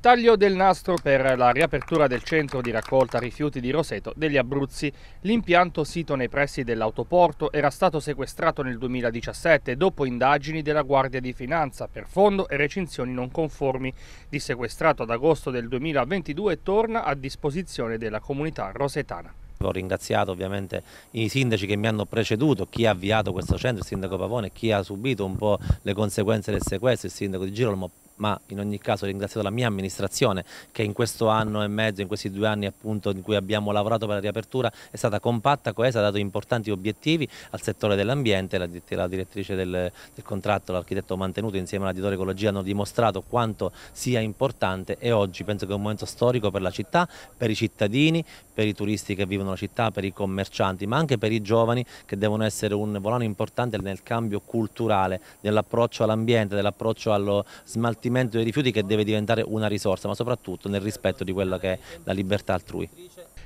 Taglio del nastro per la riapertura del centro di raccolta rifiuti di Roseto degli Abruzzi. L'impianto sito nei pressi dell'autoporto era stato sequestrato nel 2017 dopo indagini della Guardia di Finanza per fondo e recinzioni non conformi. Dissequestrato ad agosto del 2022 torna a disposizione della comunità rosetana. Ho ringraziato ovviamente i sindaci che mi hanno preceduto, chi ha avviato questo centro, il sindaco Pavone, chi ha subito un po' le conseguenze del sequestro, il sindaco di Girolamo, ma in ogni caso ringraziato la mia amministrazione che in questo anno e mezzo, in questi due anni appunto in cui abbiamo lavorato per la riapertura è stata compatta, coesa, ha dato importanti obiettivi al settore dell'ambiente, la, la, direttrice del, del contratto, l'architetto mantenuto insieme all'editore ecologia hanno dimostrato quanto sia importante e oggi penso che è un momento storico per la città, per i cittadini, per i turisti che vivono la città, per i commercianti, ma anche per i giovani che devono essere un volano importante nel cambio culturale, nell'approccio all'ambiente, nell'approccio allo smaltimento l'abbattimento dei rifiuti che deve diventare una risorsa, ma soprattutto nel rispetto di quella che è la libertà altrui.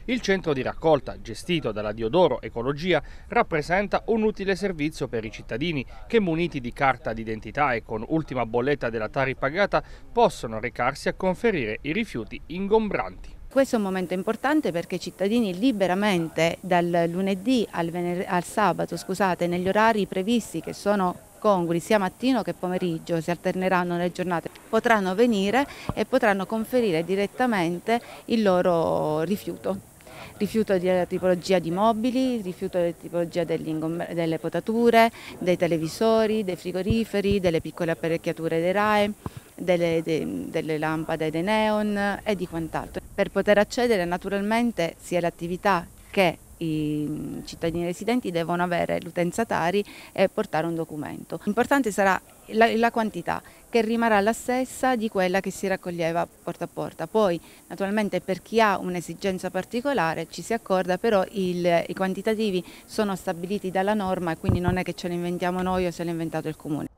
Il centro di raccolta, gestito dalla Diodoro Ecologia, rappresenta un utile servizio per i cittadini che muniti di carta d'identità e con ultima bolletta della Tari pagata possono recarsi a conferire i rifiuti ingombranti. Questo è un momento importante perché i cittadini liberamente dal lunedì al, al sabato, scusate, negli orari previsti che sono scongoli sia mattino che pomeriggio, si alterneranno le giornate, potranno venire e potranno conferire direttamente il loro rifiuto rifiuto della tipologia di mobili, rifiuto della tipologia delle potature, dei televisori, dei frigoriferi, delle piccole apparecchiature dei RAE, delle, de, delle lampade dei neon e di quant'altro. Per poter accedere naturalmente sia all'attività che i mm, cittadini residenti devono avere l'utenza Tari e portare un documento. Importante sarà la, la, quantità che rimarrà la stessa di quella che si raccoglieva porta a porta. Poi naturalmente per chi ha un'esigenza particolare ci si accorda, però il, i quantitativi sono stabiliti dalla norma e quindi non è che ce li inventiamo noi o se l'ha inventato il comune.